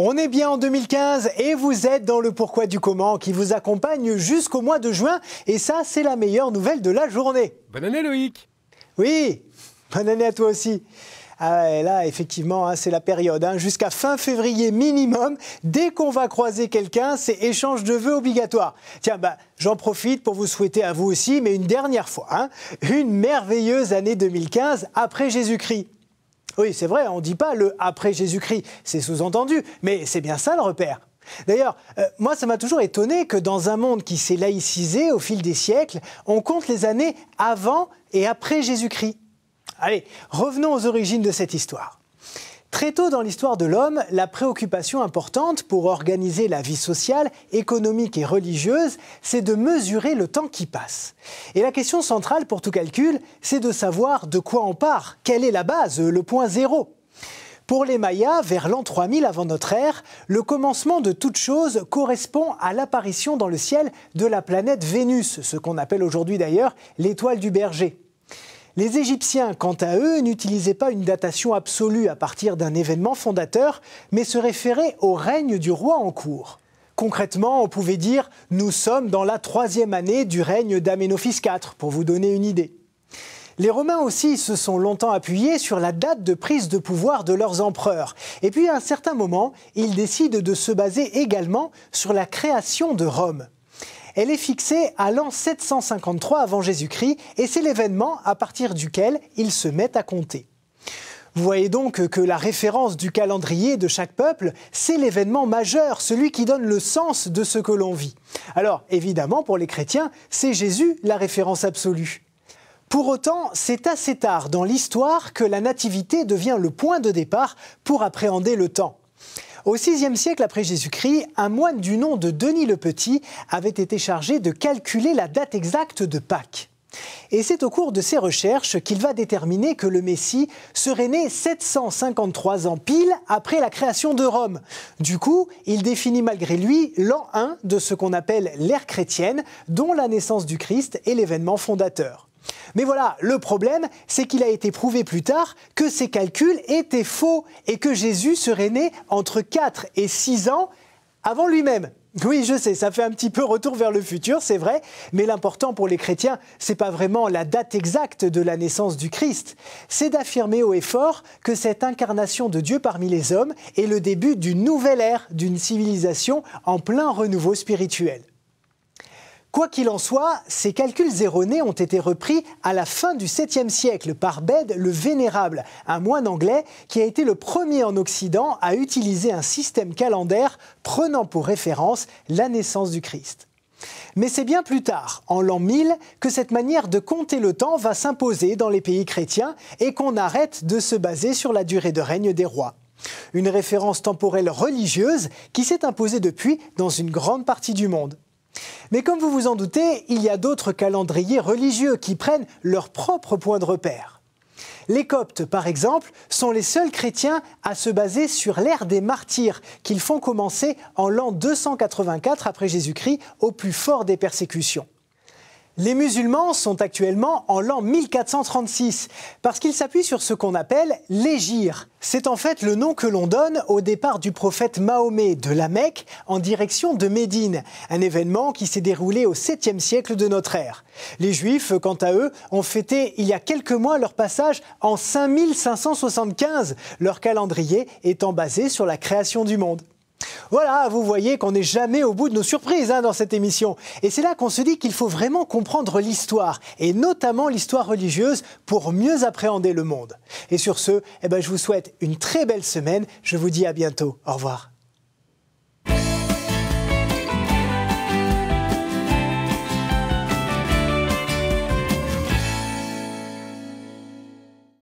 On est bien en 2015 et vous êtes dans le pourquoi du comment qui vous accompagne jusqu'au mois de juin. Et ça, c'est la meilleure nouvelle de la journée. Bonne année Loïc Oui, bonne année à toi aussi. Ah là, effectivement, hein, c'est la période. Hein. Jusqu'à fin février minimum, dès qu'on va croiser quelqu'un, c'est échange de vœux obligatoire. Tiens, bah, j'en profite pour vous souhaiter à vous aussi, mais une dernière fois, hein, une merveilleuse année 2015 après Jésus-Christ. Oui, c'est vrai, on ne dit pas le après Jésus-Christ, c'est sous-entendu, mais c'est bien ça le repère. D'ailleurs, euh, moi, ça m'a toujours étonné que dans un monde qui s'est laïcisé au fil des siècles, on compte les années avant et après Jésus-Christ. Allez, revenons aux origines de cette histoire. Très tôt dans l'histoire de l'homme, la préoccupation importante pour organiser la vie sociale, économique et religieuse, c'est de mesurer le temps qui passe. Et la question centrale pour tout calcul, c'est de savoir de quoi on part, quelle est la base, le point zéro. Pour les Mayas, vers l'an 3000 avant notre ère, le commencement de toute chose correspond à l'apparition dans le ciel de la planète Vénus, ce qu'on appelle aujourd'hui d'ailleurs l'étoile du berger. Les Égyptiens, quant à eux, n'utilisaient pas une datation absolue à partir d'un événement fondateur, mais se référaient au règne du roi en cours. Concrètement, on pouvait dire Nous sommes dans la troisième année du règne d'Amenophis IV, pour vous donner une idée. Les Romains aussi se sont longtemps appuyés sur la date de prise de pouvoir de leurs empereurs. Et puis à un certain moment, ils décident de se baser également sur la création de Rome. Elle est fixée à l'an 753 avant Jésus-Christ et c'est l'événement à partir duquel ils se mettent à compter. Vous voyez donc que la référence du calendrier de chaque peuple, c'est l'événement majeur, celui qui donne le sens de ce que l'on vit. Alors évidemment, pour les chrétiens, c'est Jésus la référence absolue. Pour autant, c'est assez tard dans l'histoire que la nativité devient le point de départ pour appréhender le temps. Au 6e siècle après Jésus-Christ, un moine du nom de Denis le Petit avait été chargé de calculer la date exacte de Pâques. Et c'est au cours de ses recherches qu'il va déterminer que le Messie serait né 753 ans pile après la création de Rome. Du coup, il définit malgré lui l'an 1 de ce qu'on appelle l'ère chrétienne, dont la naissance du Christ est l'événement fondateur. Mais voilà, le problème, c'est qu'il a été prouvé plus tard que ces calculs étaient faux et que Jésus serait né entre 4 et 6 ans avant lui-même. Oui, je sais, ça fait un petit peu retour vers le futur, c'est vrai, mais l'important pour les chrétiens, c'est pas vraiment la date exacte de la naissance du Christ, c'est d'affirmer haut et fort que cette incarnation de Dieu parmi les hommes est le début d'une nouvelle ère, d'une civilisation en plein renouveau spirituel. Quoi qu'il en soit, ces calculs erronés ont été repris à la fin du 7e siècle par Bède le Vénérable, un moine anglais qui a été le premier en Occident à utiliser un système calendaire prenant pour référence la naissance du Christ. Mais c'est bien plus tard, en l'an 1000, que cette manière de compter le temps va s'imposer dans les pays chrétiens et qu'on arrête de se baser sur la durée de règne des rois. Une référence temporelle religieuse qui s'est imposée depuis dans une grande partie du monde. Mais comme vous vous en doutez, il y a d'autres calendriers religieux qui prennent leur propre point de repère. Les Coptes, par exemple, sont les seuls chrétiens à se baser sur l'ère des martyrs qu'ils font commencer en l'an 284 après Jésus-Christ au plus fort des persécutions. Les musulmans sont actuellement en l'an 1436 parce qu'ils s'appuient sur ce qu'on appelle l'égir. C'est en fait le nom que l'on donne au départ du prophète Mahomet de la Mecque en direction de Médine, un événement qui s'est déroulé au 7e siècle de notre ère. Les Juifs, quant à eux, ont fêté il y a quelques mois leur passage en 5575, leur calendrier étant basé sur la création du monde. Voilà, vous voyez qu'on n'est jamais au bout de nos surprises hein, dans cette émission. Et c'est là qu'on se dit qu'il faut vraiment comprendre l'histoire, et notamment l'histoire religieuse, pour mieux appréhender le monde. Et sur ce, eh ben, je vous souhaite une très belle semaine. Je vous dis à bientôt. Au revoir.